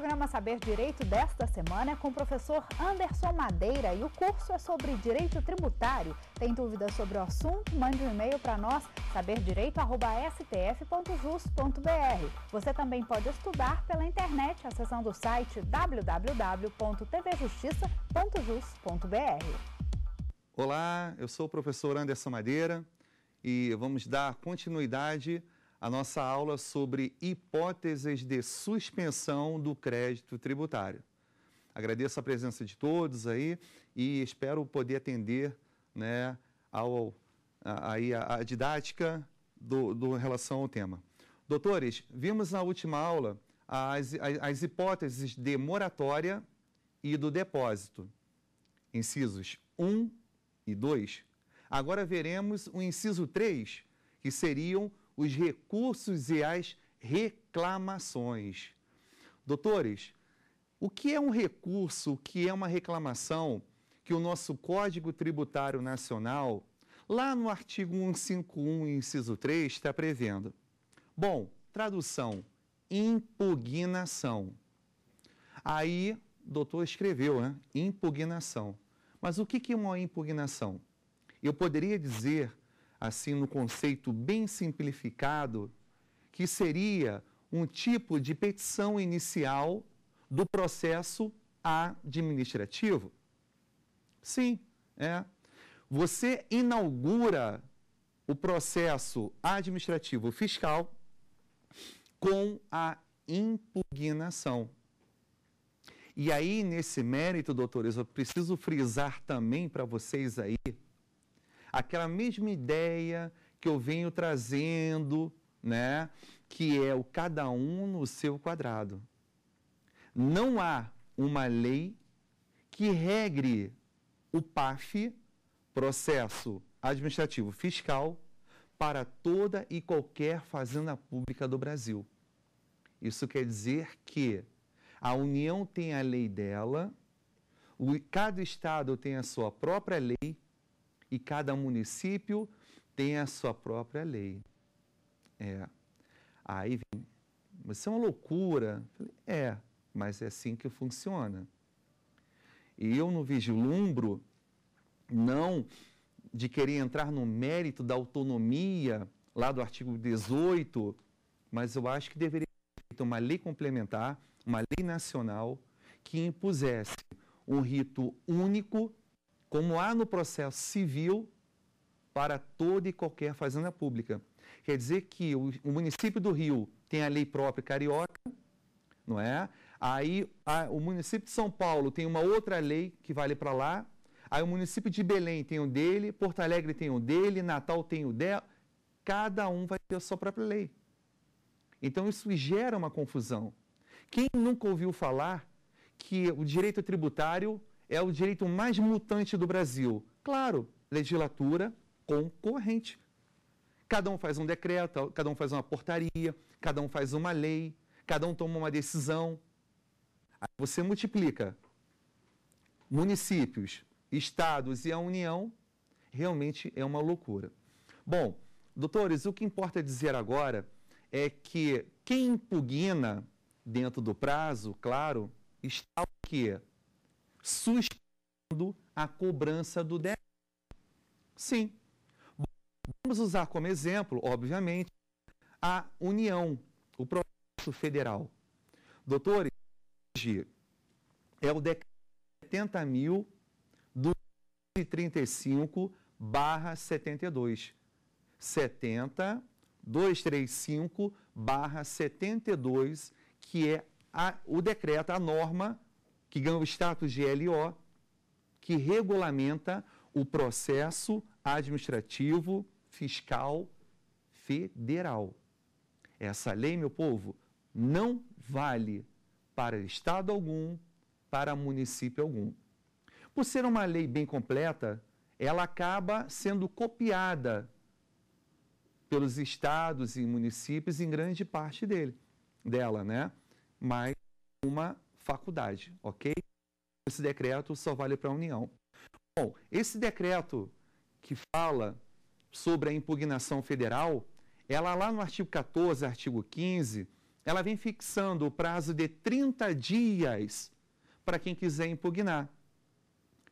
programa Saber Direito desta semana é com o professor Anderson Madeira e o curso é sobre direito tributário. Tem dúvidas sobre o assunto? Mande um e-mail para nós, saberdireito.stf.jus.br. Você também pode estudar pela internet acessando o site www.tvjustiça.jus.br. Olá, eu sou o professor Anderson Madeira e vamos dar continuidade a nossa aula sobre hipóteses de suspensão do crédito tributário. Agradeço a presença de todos aí e espero poder atender né, ao, a, a, a didática do, do, em relação ao tema. Doutores, vimos na última aula as, as, as hipóteses de moratória e do depósito, incisos 1 e 2. Agora veremos o inciso 3, que seriam os recursos e as reclamações. Doutores, o que é um recurso, o que é uma reclamação que o nosso Código Tributário Nacional, lá no artigo 151, inciso 3, está prevendo? Bom, tradução, impugnação. Aí, doutor escreveu, né? Impugnação. Mas o que é uma impugnação? Eu poderia dizer assim no conceito bem simplificado, que seria um tipo de petição inicial do processo administrativo. Sim, é. Você inaugura o processo administrativo fiscal com a impugnação. E aí, nesse mérito, doutores, eu preciso frisar também para vocês aí aquela mesma ideia que eu venho trazendo, né? que é o cada um no seu quadrado. Não há uma lei que regre o PAF, processo administrativo fiscal, para toda e qualquer fazenda pública do Brasil. Isso quer dizer que a União tem a lei dela, o, cada estado tem a sua própria lei, e cada município tem a sua própria lei. É. Aí vem, mas isso é uma loucura. Falei, é, mas é assim que funciona. E eu não vislumbro, não de querer entrar no mérito da autonomia lá do artigo 18, mas eu acho que deveria ser feita uma lei complementar, uma lei nacional, que impusesse um rito único como há no processo civil para toda e qualquer fazenda pública. Quer dizer que o, o município do Rio tem a lei própria carioca, não é? Aí a, o município de São Paulo tem uma outra lei que vale para lá. Aí o município de Belém tem o um dele, Porto Alegre tem o um dele, Natal tem o dela. Cada um vai ter a sua própria lei. Então isso gera uma confusão. Quem nunca ouviu falar que o direito tributário é o direito mais mutante do Brasil. Claro, legislatura concorrente. Cada um faz um decreto, cada um faz uma portaria, cada um faz uma lei, cada um toma uma decisão. Aí você multiplica municípios, estados e a União, realmente é uma loucura. Bom, doutores, o que importa dizer agora é que quem impugna, dentro do prazo, claro, está o quê? suspendendo a cobrança do débito. Sim. Vamos usar como exemplo, obviamente, a União, o processo federal. Doutores, hoje é o decreto 70.235 barra 72. 70 235 barra 72, que é a, o decreto, a norma que ganhou o status de LO, que regulamenta o processo administrativo fiscal federal. Essa lei, meu povo, não vale para estado algum, para município algum. Por ser uma lei bem completa, ela acaba sendo copiada pelos estados e municípios em grande parte dele, dela, né? Mas uma faculdade, ok? Esse decreto só vale para a União. Bom, esse decreto que fala sobre a impugnação federal, ela lá no artigo 14, artigo 15, ela vem fixando o prazo de 30 dias para quem quiser impugnar.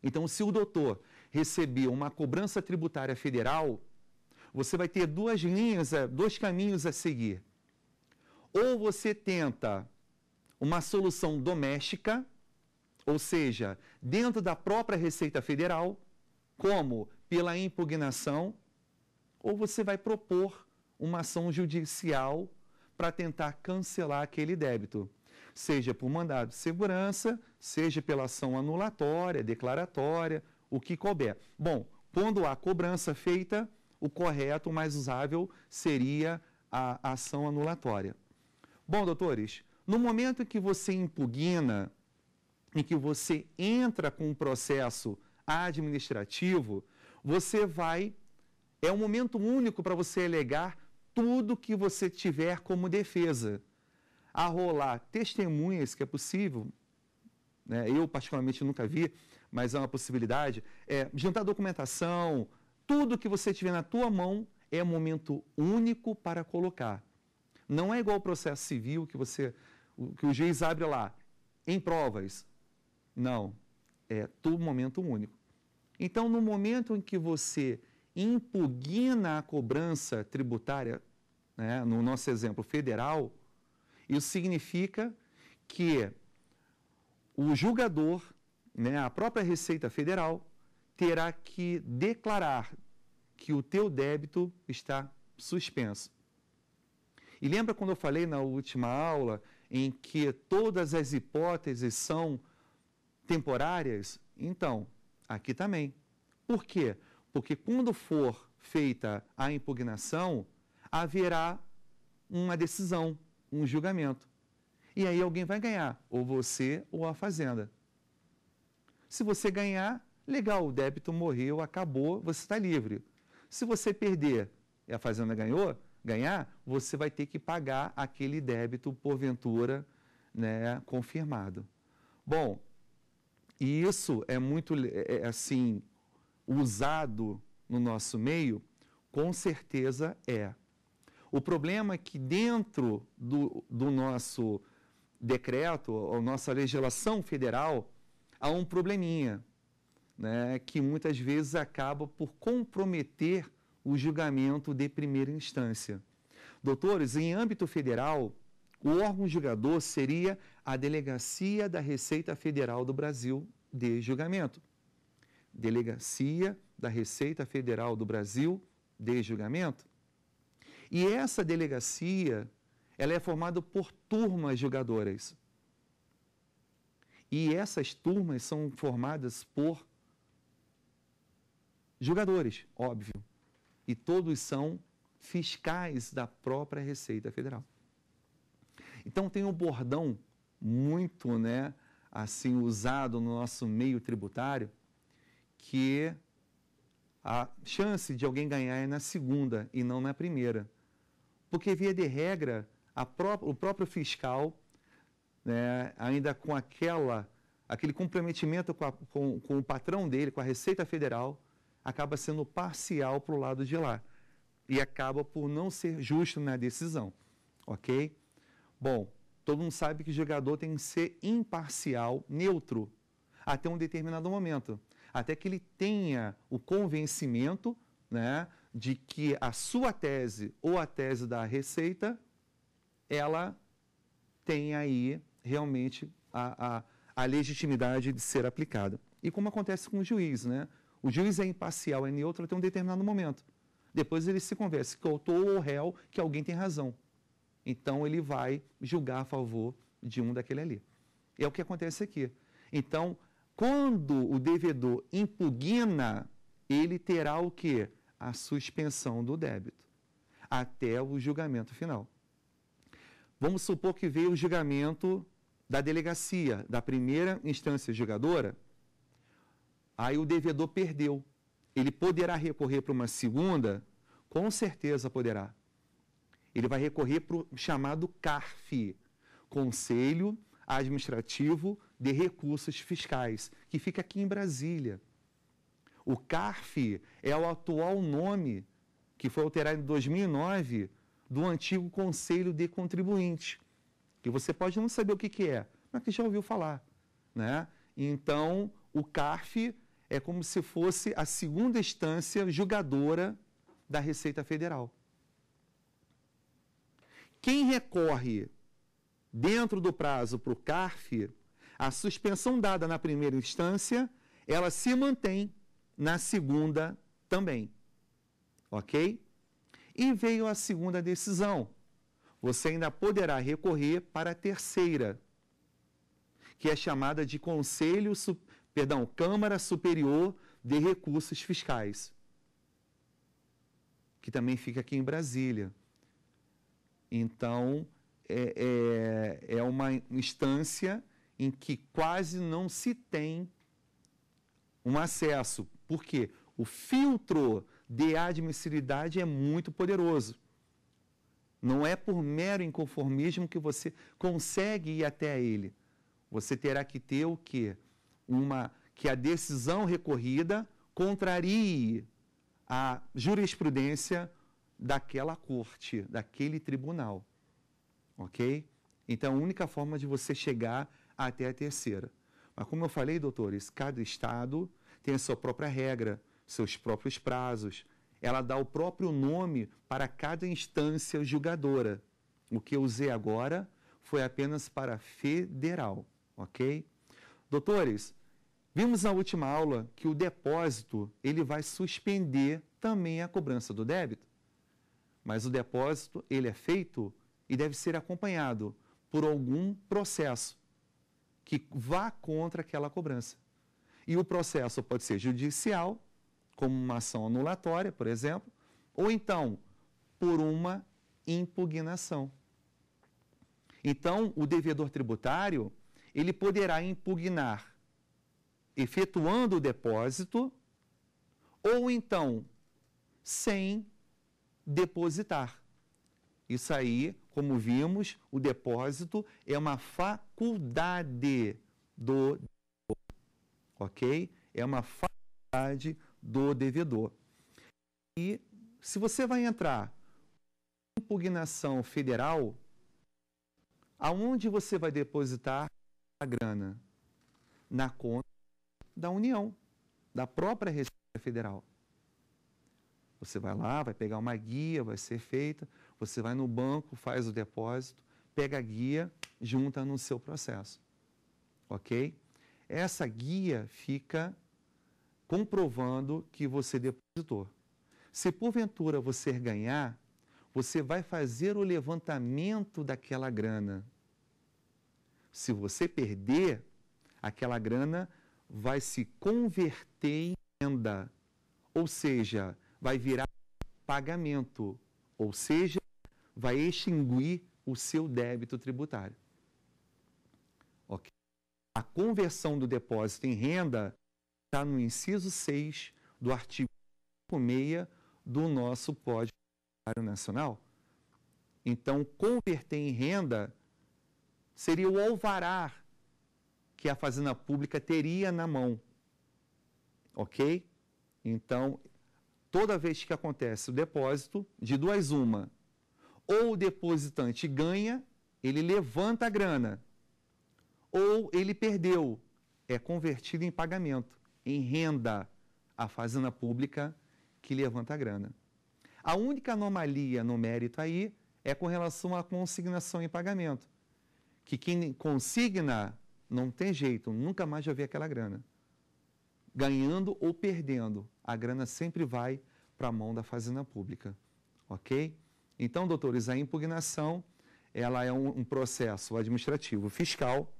Então, se o doutor receber uma cobrança tributária federal, você vai ter duas linhas, dois caminhos a seguir. Ou você tenta uma solução doméstica, ou seja, dentro da própria Receita Federal, como pela impugnação, ou você vai propor uma ação judicial para tentar cancelar aquele débito, seja por mandado de segurança, seja pela ação anulatória, declaratória, o que couber. Bom, quando há cobrança feita, o correto, o mais usável, seria a ação anulatória. Bom, doutores, no momento em que você impugna, em que você entra com um processo administrativo, você vai. É um momento único para você alegar tudo que você tiver como defesa. A rolar testemunhas, que é possível, né? eu particularmente nunca vi, mas é uma possibilidade, é, juntar documentação, tudo que você tiver na tua mão é momento único para colocar. Não é igual ao processo civil que você o que o juiz abre lá, em provas? Não, é todo momento único. Então, no momento em que você impugna a cobrança tributária, né, no nosso exemplo federal, isso significa que o julgador, né, a própria Receita Federal, terá que declarar que o teu débito está suspenso. E lembra quando eu falei na última aula em que todas as hipóteses são temporárias, então, aqui também. Por quê? Porque quando for feita a impugnação, haverá uma decisão, um julgamento. E aí alguém vai ganhar, ou você ou a fazenda. Se você ganhar, legal, o débito morreu, acabou, você está livre. Se você perder e a fazenda ganhou, ganhar, você vai ter que pagar aquele débito, porventura, né, confirmado. Bom, e isso é muito, é, é, assim, usado no nosso meio? Com certeza é. O problema é que dentro do, do nosso decreto, ou nossa legislação federal, há um probleminha, né, que muitas vezes acaba por comprometer o julgamento de primeira instância. Doutores, em âmbito federal, o órgão julgador seria a Delegacia da Receita Federal do Brasil de Julgamento. Delegacia da Receita Federal do Brasil de Julgamento. E essa delegacia, ela é formada por turmas julgadoras. E essas turmas são formadas por julgadores, óbvio e todos são fiscais da própria Receita Federal. Então tem um bordão muito, né, assim usado no nosso meio tributário que é a chance de alguém ganhar é na segunda e não na primeira. Porque via de regra, pró o próprio fiscal, né, ainda com aquela aquele comprometimento com, a, com, com o patrão dele, com a Receita Federal, acaba sendo parcial para o lado de lá e acaba por não ser justo na decisão, ok? Bom, todo mundo sabe que o jogador tem que ser imparcial, neutro, até um determinado momento, até que ele tenha o convencimento, né, de que a sua tese ou a tese da receita, ela tem aí realmente a, a, a legitimidade de ser aplicada. E como acontece com o juiz, né? O juiz é imparcial, é neutro até um determinado momento. Depois ele se conversa que é o autor ou o réu, que alguém tem razão. Então ele vai julgar a favor de um daquele ali. É o que acontece aqui. Então, quando o devedor impugna, ele terá o quê? A suspensão do débito até o julgamento final. Vamos supor que veio o julgamento da delegacia, da primeira instância julgadora, Aí o devedor perdeu. Ele poderá recorrer para uma segunda? Com certeza poderá. Ele vai recorrer para o chamado CARF, Conselho Administrativo de Recursos Fiscais, que fica aqui em Brasília. O CARF é o atual nome que foi alterado em 2009 do antigo Conselho de Contribuinte, que você pode não saber o que, que é, mas que já ouviu falar. Né? Então, o CARF é como se fosse a segunda instância julgadora da Receita Federal. Quem recorre dentro do prazo para o CARF, a suspensão dada na primeira instância, ela se mantém na segunda também. Ok? E veio a segunda decisão. Você ainda poderá recorrer para a terceira, que é chamada de Conselho Supremo perdão, Câmara Superior de Recursos Fiscais, que também fica aqui em Brasília. Então, é, é, é uma instância em que quase não se tem um acesso. Por quê? O filtro de admissibilidade é muito poderoso. Não é por mero inconformismo que você consegue ir até ele. Você terá que ter o quê? uma que a decisão recorrida contrarie a jurisprudência daquela corte, daquele tribunal. OK? Então, a única forma de você chegar até a terceira. Mas como eu falei, doutores, cada estado tem a sua própria regra, seus próprios prazos. Ela dá o próprio nome para cada instância julgadora. O que eu usei agora foi apenas para federal, ok? Doutores, Vimos na última aula que o depósito ele vai suspender também a cobrança do débito. Mas o depósito ele é feito e deve ser acompanhado por algum processo que vá contra aquela cobrança. E o processo pode ser judicial, como uma ação anulatória, por exemplo, ou então por uma impugnação. Então, o devedor tributário, ele poderá impugnar efetuando o depósito ou então sem depositar. Isso aí, como vimos, o depósito é uma faculdade do ok? É uma faculdade do devedor. E se você vai entrar em impugnação federal, aonde você vai depositar a grana? Na conta da União, da própria Receita Federal. Você vai lá, vai pegar uma guia, vai ser feita, você vai no banco, faz o depósito, pega a guia, junta no seu processo. Ok? Essa guia fica comprovando que você depositou. Se porventura você ganhar, você vai fazer o levantamento daquela grana. Se você perder, aquela grana vai se converter em renda, ou seja, vai virar pagamento, ou seja, vai extinguir o seu débito tributário. Ok? A conversão do depósito em renda está no inciso 6 do artigo 56 do nosso Código Tributário Nacional. Então, converter em renda seria o alvarar que a Fazenda Pública teria na mão. Ok? Então, toda vez que acontece o depósito, de duas uma, ou o depositante ganha, ele levanta a grana, ou ele perdeu, é convertido em pagamento, em renda à Fazenda Pública que levanta a grana. A única anomalia no mérito aí é com relação à consignação em pagamento, que quem consigna não tem jeito, nunca mais vai ver aquela grana. Ganhando ou perdendo, a grana sempre vai para a mão da fazenda pública, ok? Então, doutores, a impugnação ela é um, um processo administrativo fiscal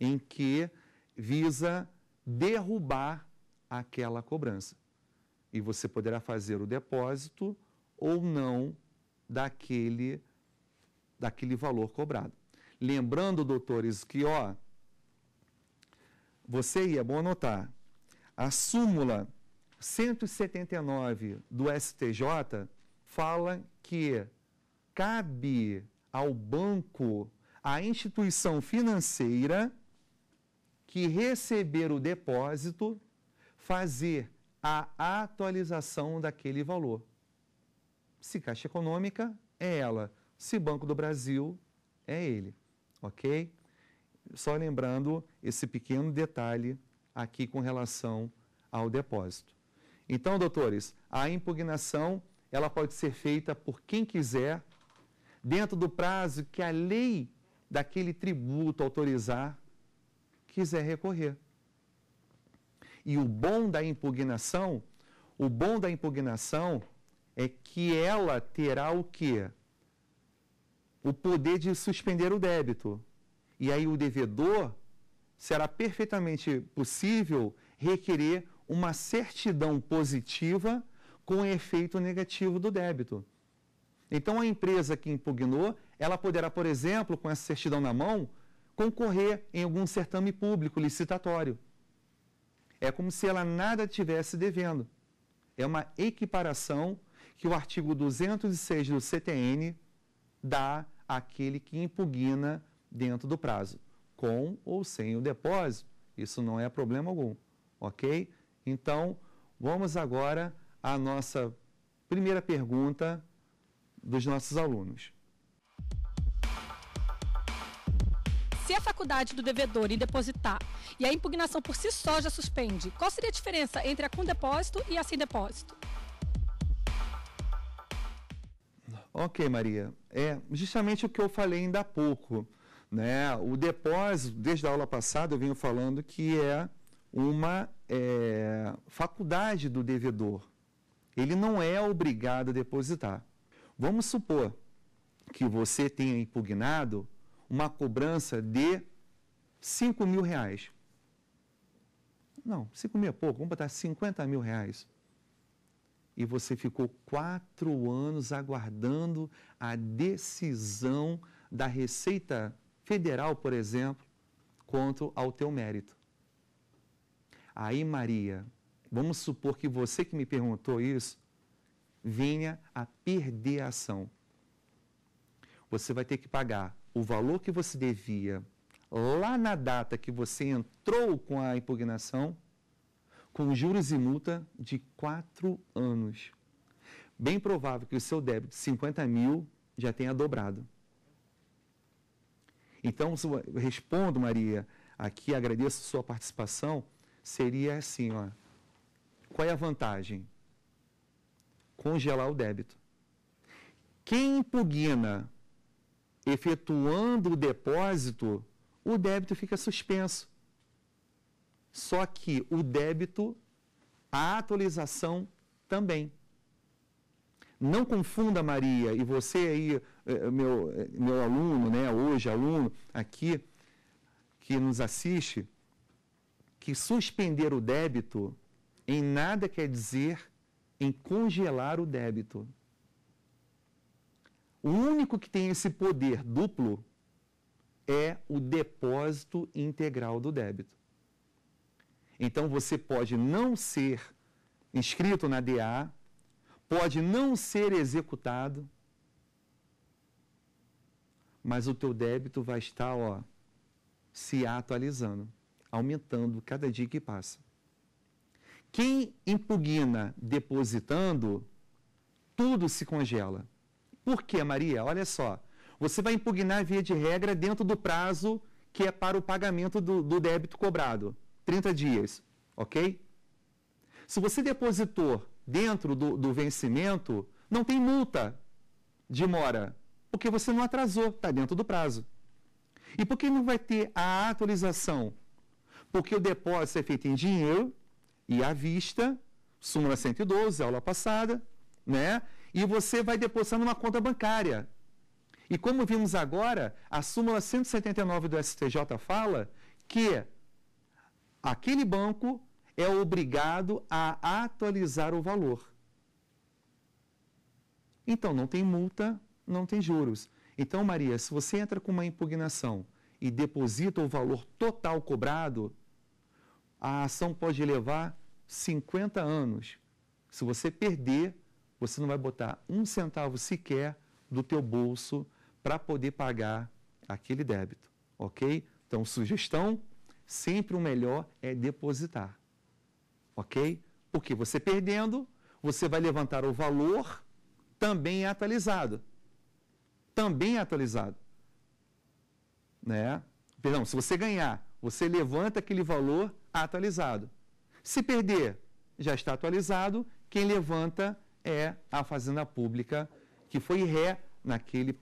em que visa derrubar aquela cobrança. E você poderá fazer o depósito ou não daquele, daquele valor cobrado. Lembrando, doutores, que ó, você, e é bom anotar, a súmula 179 do STJ fala que cabe ao banco, à instituição financeira que receber o depósito, fazer a atualização daquele valor. Se Caixa Econômica, é ela. Se Banco do Brasil, é ele. Ok? só lembrando esse pequeno detalhe aqui com relação ao depósito. Então, doutores, a impugnação ela pode ser feita por quem quiser, dentro do prazo que a lei daquele tributo autorizar, quiser recorrer. E o bom da impugnação, o bom da impugnação é que ela terá o quê? O poder de suspender o débito. E aí o devedor será perfeitamente possível requerer uma certidão positiva com efeito negativo do débito. Então a empresa que impugnou, ela poderá, por exemplo, com essa certidão na mão, concorrer em algum certame público licitatório. É como se ela nada tivesse devendo. É uma equiparação que o artigo 206 do CTN dá àquele que impugna dentro do prazo, com ou sem o depósito. Isso não é problema algum, ok? Então, vamos agora à nossa primeira pergunta dos nossos alunos. Se a faculdade do devedor em depositar e a impugnação por si só já suspende, qual seria a diferença entre a com depósito e a sem depósito? Ok, Maria. É justamente o que eu falei ainda há pouco. Né? O depósito, desde a aula passada, eu venho falando que é uma é, faculdade do devedor. Ele não é obrigado a depositar. Vamos supor que você tenha impugnado uma cobrança de 5 mil reais. Não, 5 mil é pouco, vamos botar 50 mil reais. E você ficou quatro anos aguardando a decisão da Receita federal, por exemplo, quanto ao teu mérito. Aí, Maria, vamos supor que você que me perguntou isso vinha a perder a ação. Você vai ter que pagar o valor que você devia lá na data que você entrou com a impugnação, com juros e multa de quatro anos. Bem provável que o seu débito de 50 mil já tenha dobrado. Então, eu respondo, Maria, aqui, agradeço sua participação, seria assim, ó. Qual é a vantagem? Congelar o débito. Quem impugna efetuando o depósito, o débito fica suspenso. Só que o débito, a atualização também. Não confunda, Maria, e você aí, é, é, meu, é, meu aluno, né, hoje aluno aqui, que nos assiste, que suspender o débito em nada quer dizer em congelar o débito. O único que tem esse poder duplo é o depósito integral do débito. Então você pode não ser inscrito na DA, pode não ser executado, mas o teu débito vai estar ó, se atualizando, aumentando cada dia que passa. Quem impugna depositando, tudo se congela. Por quê, Maria? Olha só. Você vai impugnar via de regra dentro do prazo que é para o pagamento do, do débito cobrado, 30 dias, ok? Se você depositou dentro do, do vencimento, não tem multa de mora, porque você não atrasou, está dentro do prazo. E por que não vai ter a atualização? Porque o depósito é feito em dinheiro e à vista, súmula 112, aula passada, né? E você vai depositar numa conta bancária. E como vimos agora, a súmula 179 do STJ fala que aquele banco é obrigado a atualizar o valor. Então não tem multa, não tem juros. Então, Maria, se você entra com uma impugnação e deposita o valor total cobrado, a ação pode levar 50 anos. Se você perder, você não vai botar um centavo sequer do teu bolso para poder pagar aquele débito, ok? Então, sugestão, sempre o melhor é depositar, ok? Porque você perdendo, você vai levantar o valor também atualizado também é atualizado. Né? Perdão, se você ganhar, você levanta aquele valor atualizado. Se perder, já está atualizado. Quem levanta é a fazenda pública que foi ré naquele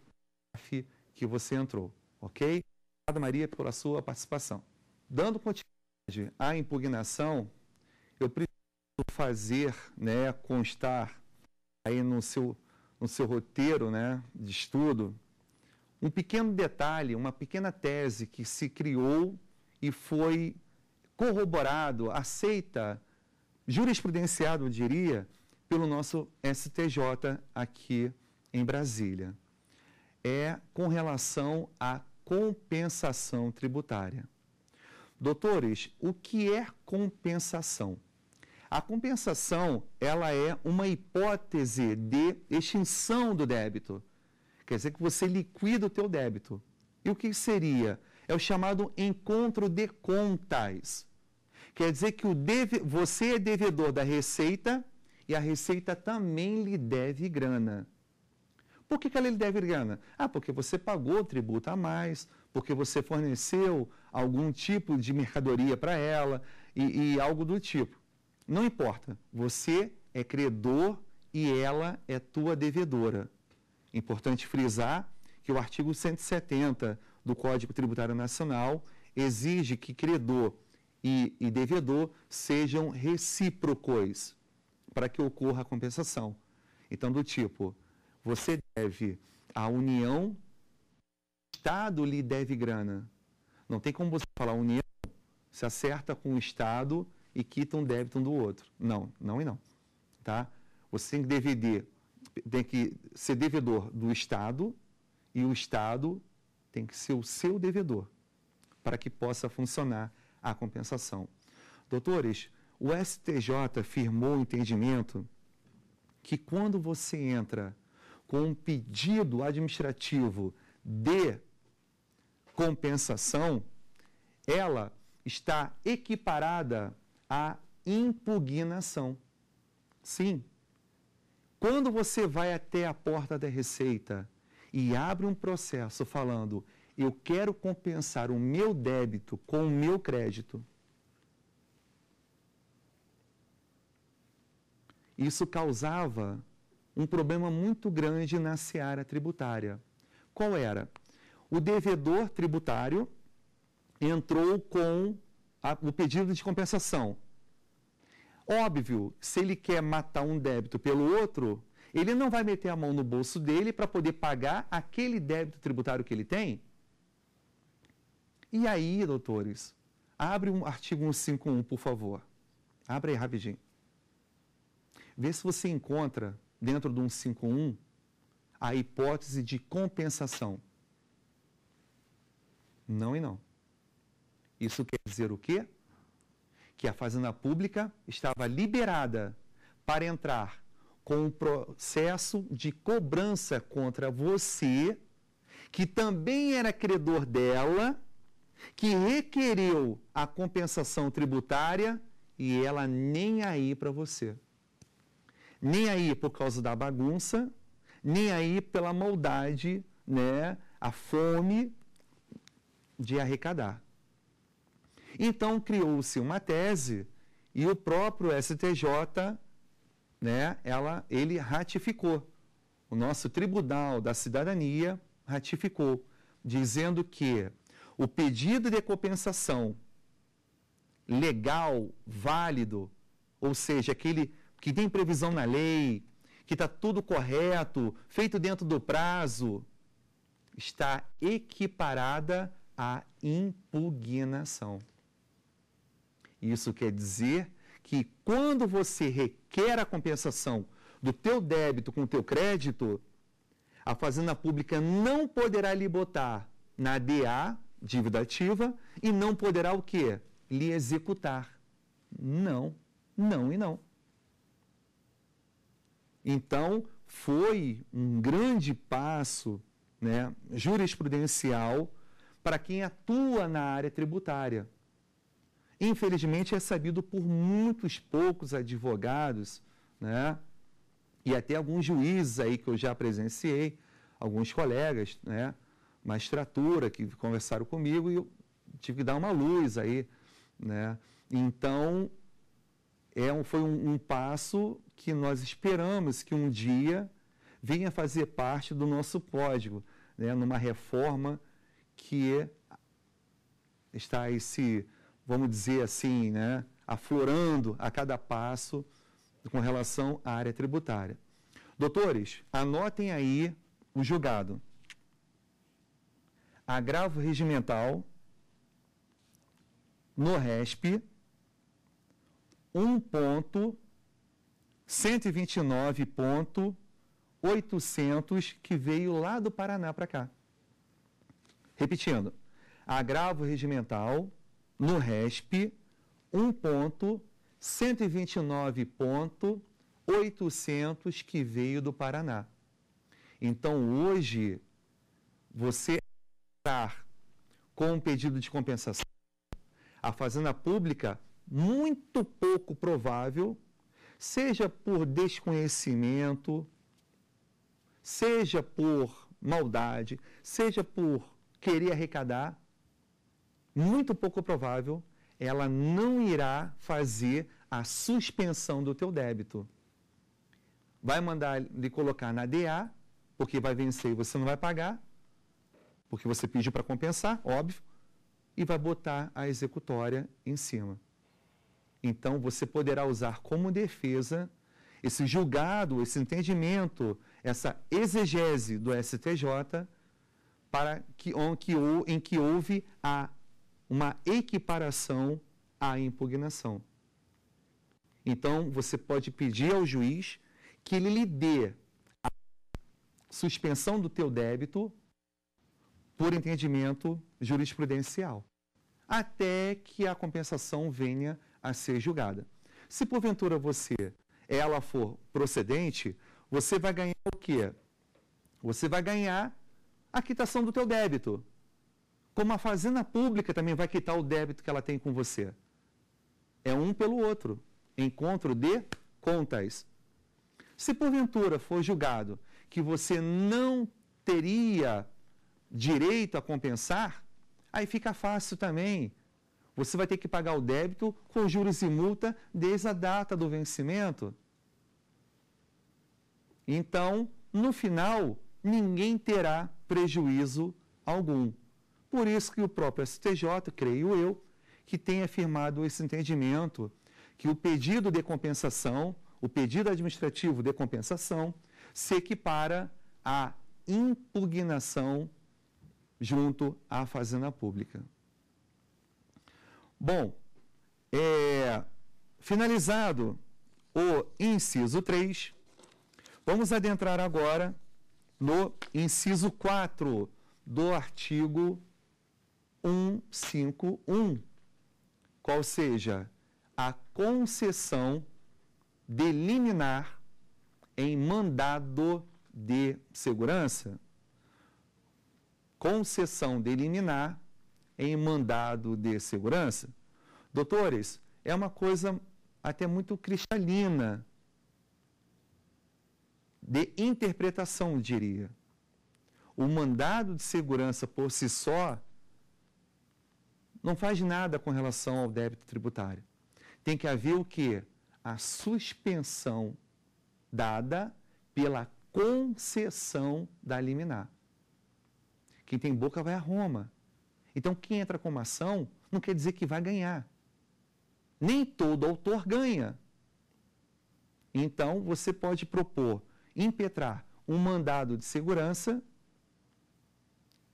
PAF que você entrou, ok? Obrigado, Maria, pela sua participação. Dando continuidade à impugnação, eu preciso fazer, né, constar aí no seu no seu roteiro né, de estudo um pequeno detalhe, uma pequena tese que se criou e foi corroborado, aceita, jurisprudenciado, eu diria, pelo nosso STJ aqui em Brasília. É com relação à compensação tributária. Doutores, o que é compensação? A compensação, ela é uma hipótese de extinção do débito. Quer dizer que você liquida o teu débito. E o que seria? É o chamado encontro de contas. Quer dizer que o deve, você é devedor da receita e a receita também lhe deve grana. Por que, que ela lhe deve grana? Ah, porque você pagou tributo a mais, porque você forneceu algum tipo de mercadoria para ela e, e algo do tipo. Não importa, você é credor e ela é tua devedora. Importante frisar que o artigo 170 do Código Tributário Nacional exige que credor e, e devedor sejam recíprocos para que ocorra a compensação. Então, do tipo, você deve à União, o Estado lhe deve grana. Não tem como você falar União, se acerta com o Estado e quita um débito um do outro. Não, não e não. Tá? Você tem que tem que ser devedor do Estado e o Estado tem que ser o seu devedor para que possa funcionar a compensação. Doutores, o STJ firmou o entendimento que quando você entra com um pedido administrativo de compensação, ela está equiparada a impugnação. Sim. Quando você vai até a porta da Receita e abre um processo falando eu quero compensar o meu débito com o meu crédito, isso causava um problema muito grande na seara tributária. Qual era? O devedor tributário entrou com a, o pedido de compensação. Óbvio, se ele quer matar um débito pelo outro, ele não vai meter a mão no bolso dele para poder pagar aquele débito tributário que ele tem? E aí, doutores, abre o um artigo 151, por favor. Abre aí rapidinho. Vê se você encontra, dentro do 151, a hipótese de compensação. Não e não. Isso quer dizer o quê? Que a Fazenda Pública estava liberada para entrar com um processo de cobrança contra você, que também era credor dela, que requereu a compensação tributária e ela nem aí para você. Nem aí por causa da bagunça, nem aí pela maldade, né, a fome de arrecadar. Então criou-se uma tese e o próprio STJ, né, ela, ele ratificou. O nosso Tribunal da Cidadania ratificou, dizendo que o pedido de compensação legal, válido, ou seja, aquele que tem previsão na lei, que está tudo correto, feito dentro do prazo, está equiparada à impugnação. Isso quer dizer que quando você requer a compensação do teu débito com o teu crédito, a Fazenda Pública não poderá lhe botar na DA, dívida ativa, e não poderá o quê? Lhe executar. Não, não e não. Então, foi um grande passo né, jurisprudencial para quem atua na área tributária. Infelizmente, é sabido por muitos poucos advogados, né? E até alguns juízes aí que eu já presenciei, alguns colegas, né? Magistratura que conversaram comigo e eu tive que dar uma luz aí, né? Então, é um, foi um, um passo que nós esperamos que um dia venha fazer parte do nosso código, né? Numa reforma que está esse vamos dizer assim, né, aflorando a cada passo com relação à área tributária. Doutores, anotem aí o julgado. Agravo regimental no RESP 1.129.800 que veio lá do Paraná para cá. Repetindo, agravo regimental no RESP 1.129.800 que veio do Paraná. Então, hoje, você estar com um pedido de compensação, a Fazenda Pública, muito pouco provável, seja por desconhecimento, seja por maldade, seja por querer arrecadar, muito pouco provável, ela não irá fazer a suspensão do teu débito. Vai mandar lhe colocar na DA, porque vai vencer e você não vai pagar, porque você pediu para compensar, óbvio, e vai botar a executória em cima. Então você poderá usar como defesa esse julgado, esse entendimento, essa exegese do STJ para que, em que houve a uma equiparação à impugnação. Então, você pode pedir ao juiz que ele lhe dê a suspensão do teu débito por entendimento jurisprudencial, até que a compensação venha a ser julgada. Se porventura você ela for procedente, você vai ganhar o quê? Você vai ganhar a quitação do teu débito. Como a fazenda pública também vai quitar o débito que ela tem com você. É um pelo outro. Encontro de contas. Se porventura for julgado que você não teria direito a compensar, aí fica fácil também. Você vai ter que pagar o débito com juros e multa desde a data do vencimento. Então, no final, ninguém terá prejuízo algum. Por isso que o próprio STJ, creio eu, que tem afirmado esse entendimento que o pedido de compensação, o pedido administrativo de compensação, se equipara à impugnação junto à Fazenda Pública. Bom, é, finalizado o inciso 3, vamos adentrar agora no inciso 4 do artigo 151, qual seja a concessão de liminar em mandado de segurança, concessão de liminar em mandado de segurança. Doutores, é uma coisa até muito cristalina de interpretação, diria. O mandado de segurança por si só não faz nada com relação ao débito tributário. Tem que haver o quê? A suspensão dada pela concessão da liminar. Quem tem boca vai a Roma. Então, quem entra com uma ação não quer dizer que vai ganhar. Nem todo autor ganha. Então, você pode propor, impetrar um mandado de segurança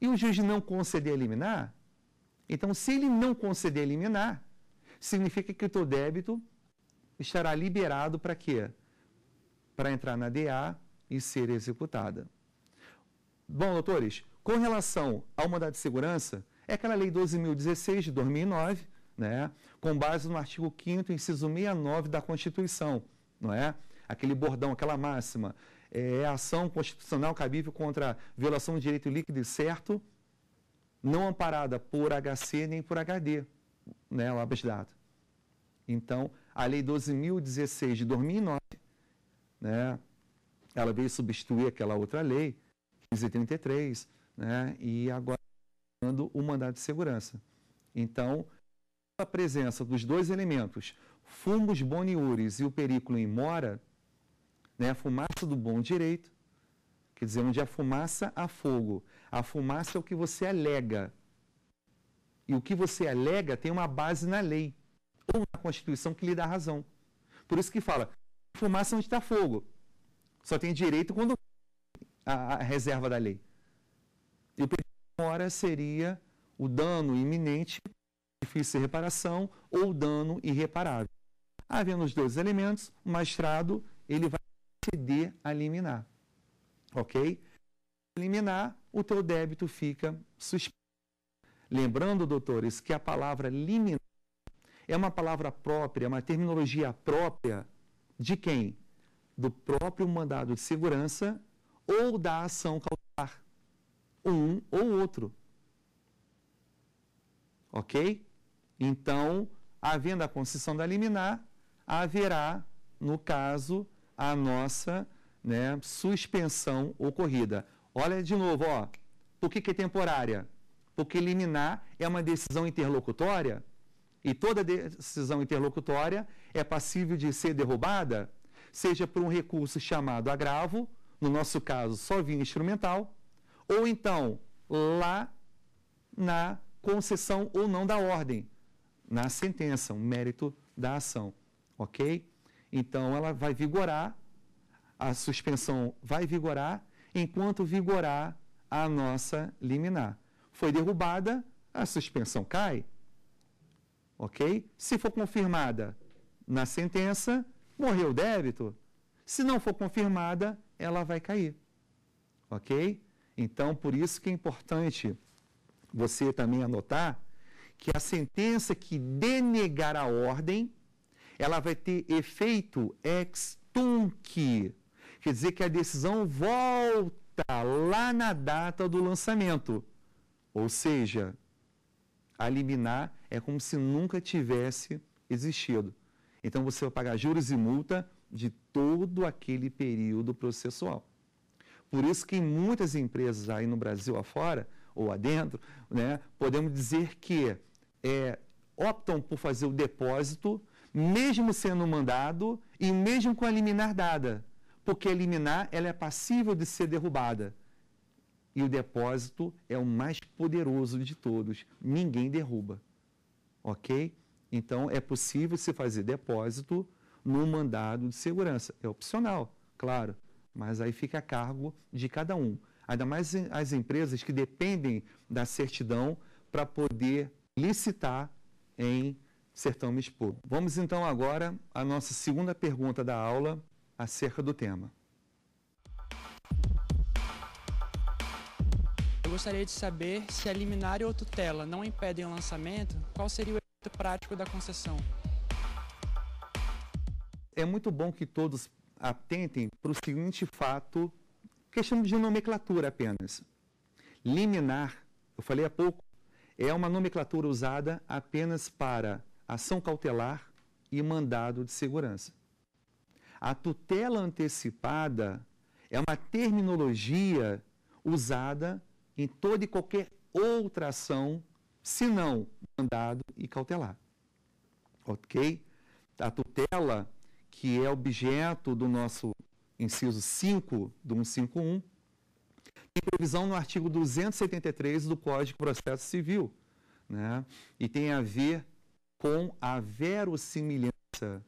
e o juiz não conceder a liminar, então, se ele não conceder liminar, significa que o teu débito estará liberado para quê? Para entrar na DA e ser executada. Bom, doutores, com relação ao mandato de segurança, é aquela lei 12.016 de 2009, né, com base no artigo 5º, inciso 69 da Constituição, não é? Aquele bordão, aquela máxima, é ação constitucional cabível contra violação de direito líquido e certo, não amparada por HC nem por HD, né, o habeas data. Então, a Lei 12.016 de 2009, né, ela veio substituir aquela outra lei, 1533, né, e agora o mandado de segurança. Então, a presença dos dois elementos, fumos boniures e o perículo em mora, né, a fumaça do bom direito, quer dizer, onde a fumaça a fogo a fumaça é o que você alega. E o que você alega tem uma base na lei ou na Constituição que lhe dá razão. Por isso que fala, fumaça é onde está fogo. Só tem direito quando a, a reserva da lei. E o pedido de seria o dano iminente, difícil de reparação, ou dano irreparável. Havendo os dois elementos, o magistrado ele vai ceder a liminar. Ok? Eliminar o teu débito fica suspenso. Lembrando, doutores, que a palavra liminar é uma palavra própria, é uma terminologia própria de quem? Do próprio mandado de segurança ou da ação cautelar. Um ou outro. Ok? Então, havendo a concessão da liminar, haverá, no caso, a nossa né, suspensão ocorrida. Olha de novo, ó. Por que, que é temporária? Porque eliminar é uma decisão interlocutória e toda decisão interlocutória é passível de ser derrubada, seja por um recurso chamado agravo, no nosso caso só instrumental, ou então lá na concessão ou não da ordem, na sentença, um mérito da ação, ok? Então ela vai vigorar, a suspensão vai vigorar enquanto vigorar a nossa liminar. Foi derrubada, a suspensão cai. Ok? Se for confirmada na sentença, morreu o débito. Se não for confirmada, ela vai cair. Ok? Então, por isso que é importante você também anotar que a sentença que denegar a ordem, ela vai ter efeito ex tunc, Quer dizer que a decisão volta lá na data do lançamento. Ou seja, a liminar é como se nunca tivesse existido. Então você vai pagar juros e multa de todo aquele período processual. Por isso que muitas empresas aí no Brasil afora, ou adentro, né, podemos dizer que é, optam por fazer o depósito, mesmo sendo mandado e mesmo com a liminar dada porque a liminar ela é passível de ser derrubada. E o depósito é o mais poderoso de todos. Ninguém derruba. Ok? Então, é possível se fazer depósito no mandado de segurança. É opcional, claro, mas aí fica a cargo de cada um. Ainda mais as empresas que dependem da certidão para poder licitar em certames públicos. Vamos então agora à nossa segunda pergunta da aula, acerca do tema. Eu gostaria de saber se a liminar ou tutela não impedem o lançamento, qual seria o efeito prático da concessão? É muito bom que todos atentem para o seguinte fato, questão de nomenclatura apenas. Liminar, eu falei há pouco, é uma nomenclatura usada apenas para ação cautelar e mandado de segurança. A tutela antecipada é uma terminologia usada em toda e qualquer outra ação, senão mandado e cautelar. Ok? A tutela, que é objeto do nosso inciso 5 do 151, tem previsão no artigo 273 do Código de Processo Civil, né? e tem a ver com a verossimilhança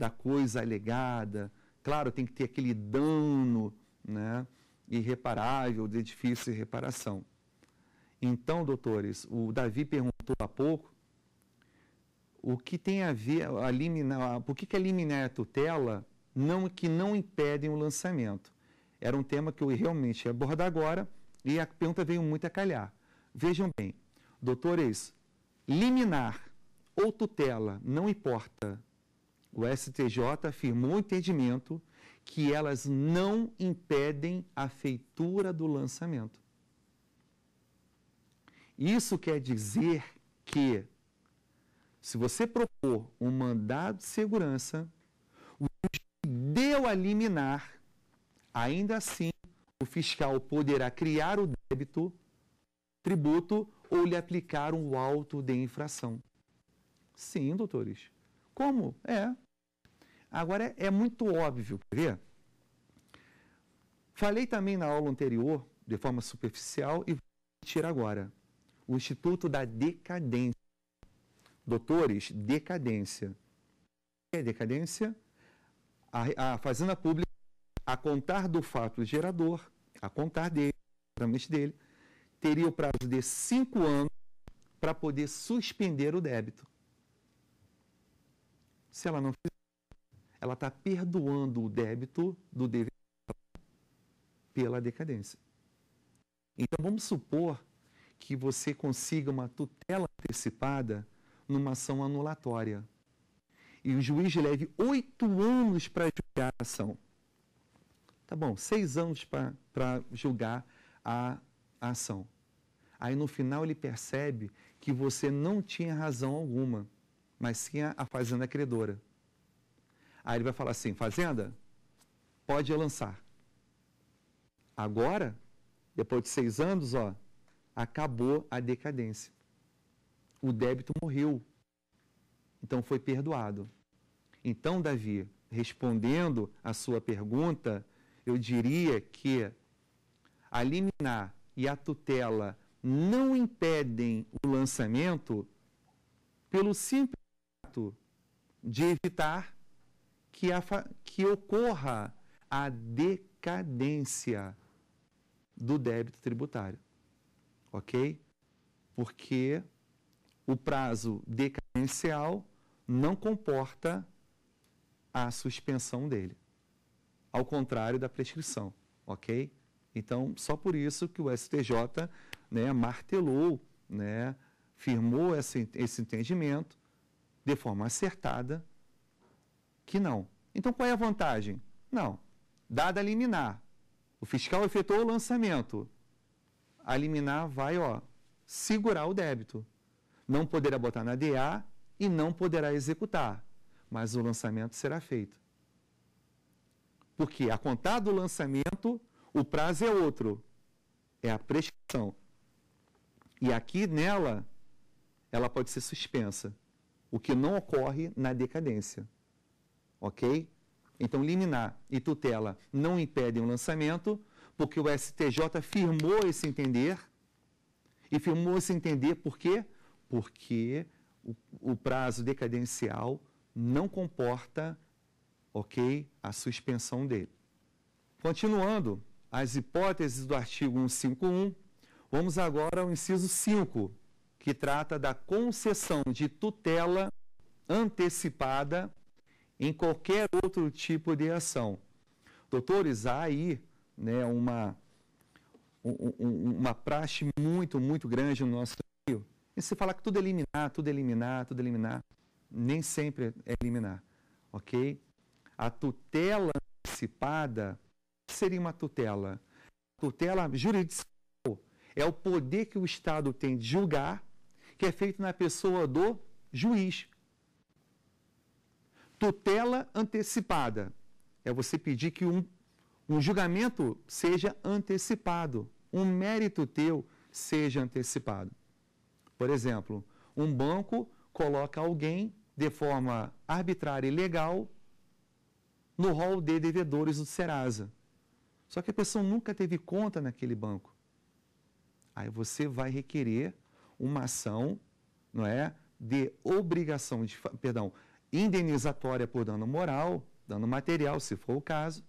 da coisa alegada. Claro, tem que ter aquele dano né, irreparável, de difícil reparação. Então, doutores, o Davi perguntou há pouco o que tem a ver a liminar, por que, que a liminar e a tutela não, que não impedem o lançamento? Era um tema que eu realmente ia abordar agora e a pergunta veio muito a calhar. Vejam bem, doutores, liminar ou tutela, não importa, o STJ afirmou entendimento que elas não impedem a feitura do lançamento. Isso quer dizer que, se você propor um mandado de segurança, o que deu a liminar, ainda assim, o fiscal poderá criar o débito, tributo ou lhe aplicar um auto de infração. Sim, doutores. Como? É. Agora, é, é muito óbvio, quer ver? Falei também na aula anterior, de forma superficial, e vou repetir agora. O Instituto da Decadência. Doutores, decadência. O que é decadência? A, a Fazenda Pública, a contar do fato gerador, a contar dele, dele, teria o prazo de cinco anos para poder suspender o débito. Se ela não fizer, ela está perdoando o débito do dever pela decadência. Então vamos supor que você consiga uma tutela antecipada numa ação anulatória e o juiz leve oito anos para julgar a ação. Tá bom, seis anos para julgar a, a ação. Aí no final ele percebe que você não tinha razão alguma mas sim a, a fazenda credora. Aí ele vai falar assim: Fazenda, pode lançar. Agora, depois de seis anos, ó, acabou a decadência. O débito morreu. Então foi perdoado. Então, Davi, respondendo à sua pergunta, eu diria que a liminar e a tutela não impedem o lançamento pelo simples fato de evitar que, a, que ocorra a decadência do débito tributário. Ok? Porque o prazo decadencial não comporta a suspensão dele, ao contrário da prescrição. Ok? Então, só por isso que o STJ né, martelou, né, firmou esse, esse entendimento de forma acertada que não. Então qual é a vantagem? Não. Dada a liminar, o fiscal efetuou o lançamento. A liminar vai, ó, segurar o débito. Não poderá botar na DA e não poderá executar, mas o lançamento será feito. Porque a contar do lançamento, o prazo é outro. É a prescrição. E aqui nela, ela pode ser suspensa o que não ocorre na decadência. Ok? Então, liminar e tutela não impedem o lançamento, porque o STJ firmou esse entender. E firmou esse entender por quê? Porque o, o prazo decadencial não comporta, ok, a suspensão dele. Continuando, as hipóteses do artigo 151, vamos agora ao inciso 5, que trata da concessão de tutela antecipada em qualquer outro tipo de ação. Doutores, há aí né, uma, um, uma praxe muito, muito grande no nosso meio E se falar que tudo é eliminar, tudo é eliminar, tudo é eliminar, nem sempre é eliminar, ok? A tutela antecipada seria uma tutela. Tutela jurídica é o poder que o Estado tem de julgar que é feito na pessoa do juiz. Tutela antecipada é você pedir que um, um julgamento seja antecipado, um mérito teu seja antecipado. Por exemplo, um banco coloca alguém de forma arbitrária e legal no rol de devedores do Serasa. Só que a pessoa nunca teve conta naquele banco. Aí você vai requerer uma ação, não é, de obrigação de, perdão, indenizatória por dano moral, dano material, se for o caso,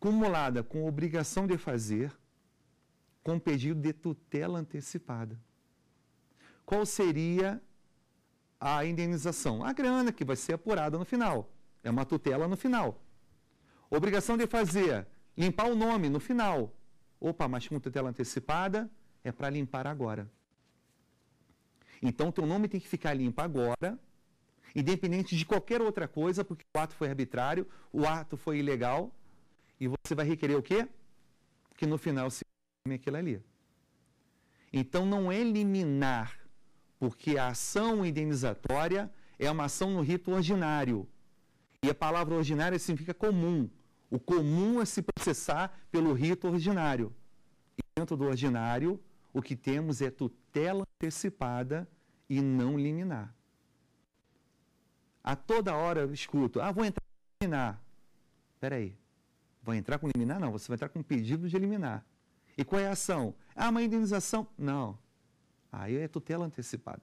cumulada com obrigação de fazer, com pedido de tutela antecipada. Qual seria a indenização? A grana que vai ser apurada no final. É uma tutela no final. Obrigação de fazer, limpar o nome no final. Opa, mas com tutela antecipada é para limpar agora. Então, teu nome tem que ficar limpo agora, independente de qualquer outra coisa, porque o ato foi arbitrário, o ato foi ilegal, e você vai requerer o quê? Que no final se firme aquilo ali. Então, não é eliminar, porque a ação indenizatória é uma ação no rito ordinário. E a palavra ordinária significa comum. O comum é se processar pelo rito ordinário. E dentro do ordinário, o que temos é tutela antecipada e não liminar. A toda hora eu escuto, ah, vou entrar com liminar. Espera aí, vou entrar com liminar? Não, você vai entrar com pedido de liminar. E qual é a ação? Ah, uma indenização? Não. Aí é tutela antecipada.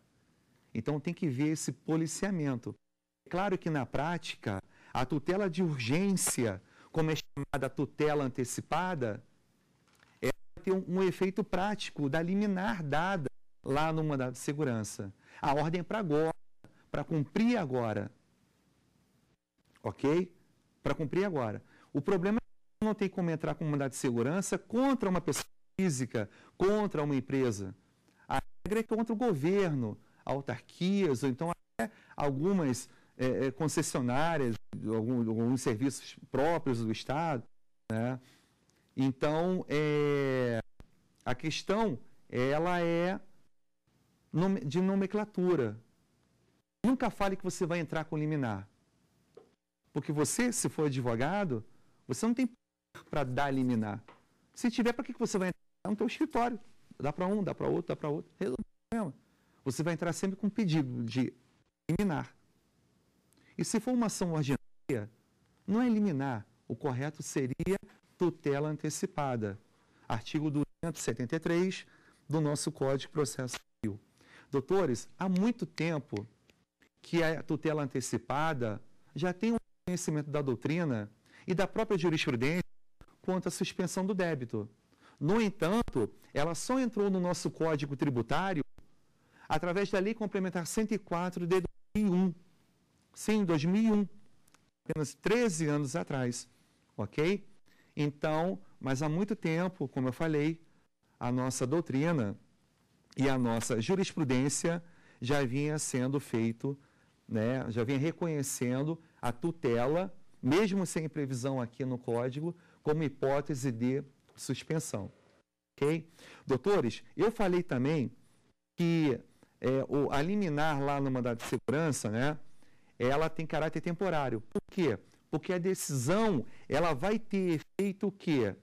Então tem que ver esse policiamento. É claro que na prática, a tutela de urgência, como é chamada tutela antecipada, ter um, um efeito prático da liminar dada lá no mandado de segurança. A ordem é para agora, para cumprir agora. Ok? Para cumprir agora. O problema é que não tem como entrar com mandado de segurança contra uma pessoa física, contra uma empresa. A regra é contra o governo, autarquias, ou então até algumas é, é concessionárias, alguns, alguns serviços próprios do Estado. Né? Então, é, a questão ela é de nomenclatura. Nunca fale que você vai entrar com liminar. Porque você, se for advogado, você não tem para dar liminar. Se tiver, para que você vai entrar é no teu escritório? Dá para um, dá para outro, dá para outro. Resolve o problema. Você vai entrar sempre com pedido de liminar. E se for uma ação ordinária, não é liminar. O correto seria tutela antecipada. Artigo 273 do nosso Código de Processo Civil. Doutores, há muito tempo que a tutela antecipada já tem um conhecimento da doutrina e da própria jurisprudência quanto à suspensão do débito. No entanto, ela só entrou no nosso Código Tributário através da Lei Complementar 104 de 2001. Sim, 2001, apenas 13 anos atrás, ok? Então, mas há muito tempo, como eu falei, a nossa doutrina e a nossa jurisprudência já vinha sendo feito, né, já vinha reconhecendo a tutela, mesmo sem previsão aqui no código, como hipótese de suspensão. Ok? Doutores, eu falei também que é, o, eliminar lá no mandado de segurança, né, ela tem caráter temporário. Por quê? Porque a decisão, ela vai ter efeito o quê?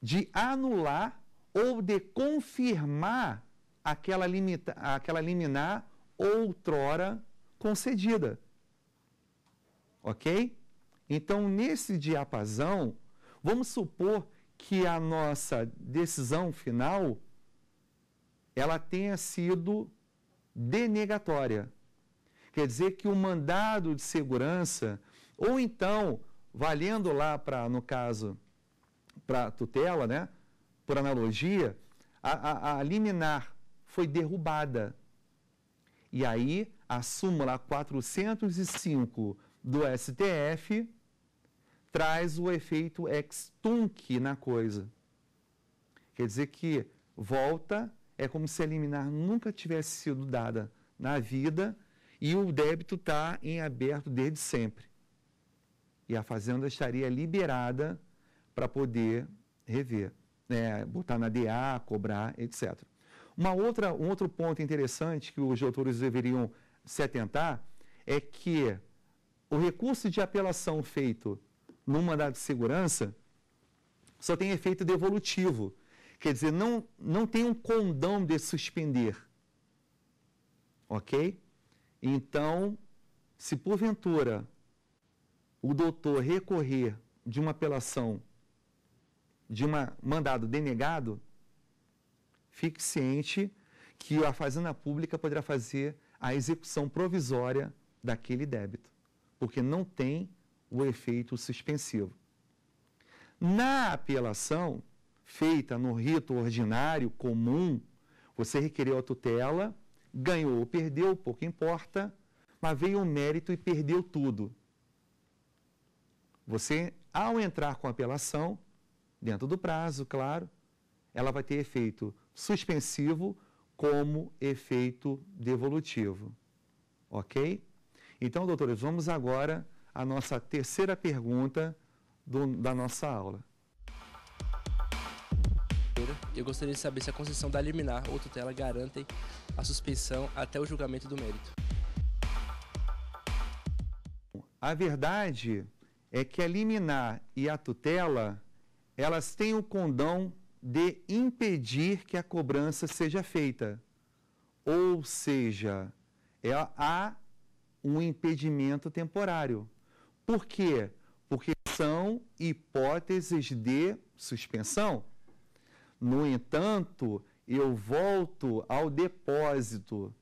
De anular ou de confirmar aquela, limita, aquela liminar outrora concedida. Ok? Então, nesse diapasão, vamos supor que a nossa decisão final ela tenha sido denegatória. Quer dizer que o mandado de segurança, ou então, valendo lá para, no caso, para tutela, né? por analogia, a, a, a liminar foi derrubada. E aí, a súmula 405 do STF traz o efeito ex na coisa. Quer dizer que volta, é como se a liminar nunca tivesse sido dada na vida e o débito está em aberto desde sempre. E a fazenda estaria liberada para poder rever, né, botar na DA, cobrar, etc. Uma outra, um outro ponto interessante que os autores deveriam se atentar é que o recurso de apelação feito no mandado de segurança só tem efeito devolutivo. Quer dizer, não, não tem um condão de suspender. Ok? Então, se porventura o doutor recorrer de uma apelação de um mandado denegado, fique ciente que a Fazenda Pública poderá fazer a execução provisória daquele débito, porque não tem o efeito suspensivo. Na apelação, feita no rito ordinário comum, você requerer a tutela ganhou ou perdeu, pouco importa, mas veio o mérito e perdeu tudo. Você, ao entrar com apelação, dentro do prazo, claro, ela vai ter efeito suspensivo como efeito devolutivo. Ok? Então, doutores, vamos agora à nossa terceira pergunta do, da nossa aula. Eu gostaria de saber se a concessão da liminar ou tutela garantem a suspensão até o julgamento do mérito. A verdade é que a liminar e a tutela, elas têm o condão de impedir que a cobrança seja feita. Ou seja, é, há um impedimento temporário. Por quê? Porque são hipóteses de suspensão. No entanto, eu volto ao depósito.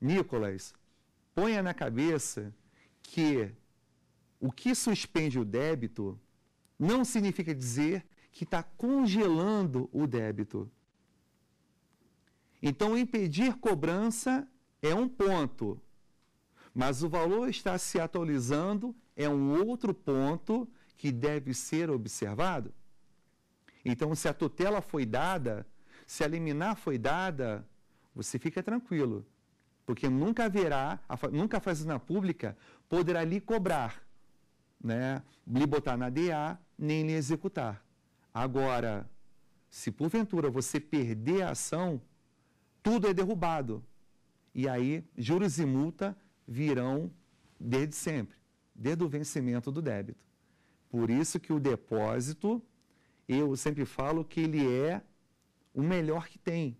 Nicolas, ponha na cabeça que o que suspende o débito não significa dizer que está congelando o débito. Então, impedir cobrança é um ponto, mas o valor está se atualizando é um outro ponto que deve ser observado. Então, se a tutela foi dada, se a liminar foi dada, você fica tranquilo, porque nunca haverá, a, nunca a fazenda pública poderá lhe cobrar, né, lhe botar na DA, nem lhe executar. Agora, se porventura você perder a ação, tudo é derrubado. E aí, juros e multa virão desde sempre, desde o vencimento do débito. Por isso que o depósito eu sempre falo que ele é o melhor que tem,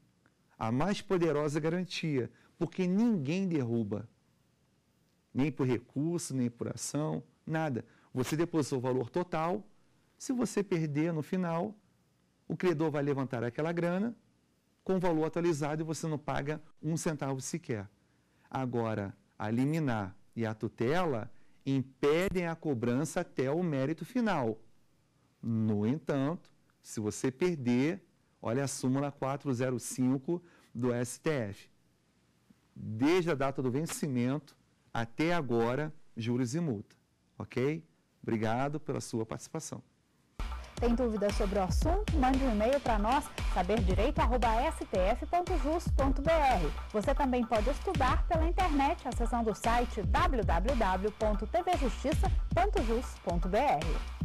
a mais poderosa garantia, porque ninguém derruba, nem por recurso, nem por ação, nada. Você depositou o valor total, se você perder no final, o credor vai levantar aquela grana com o valor atualizado e você não paga um centavo sequer. Agora, a liminar e a tutela impedem a cobrança até o mérito final. No entanto, se você perder, olha a súmula 405 do STF. Desde a data do vencimento até agora, juros e multa. Ok? Obrigado pela sua participação. Tem dúvidas sobre o assunto? Mande um e-mail para nós, saberdireito.stf.jus.br. Você também pode estudar pela internet acessando o site www.tvjustiça.jus.br.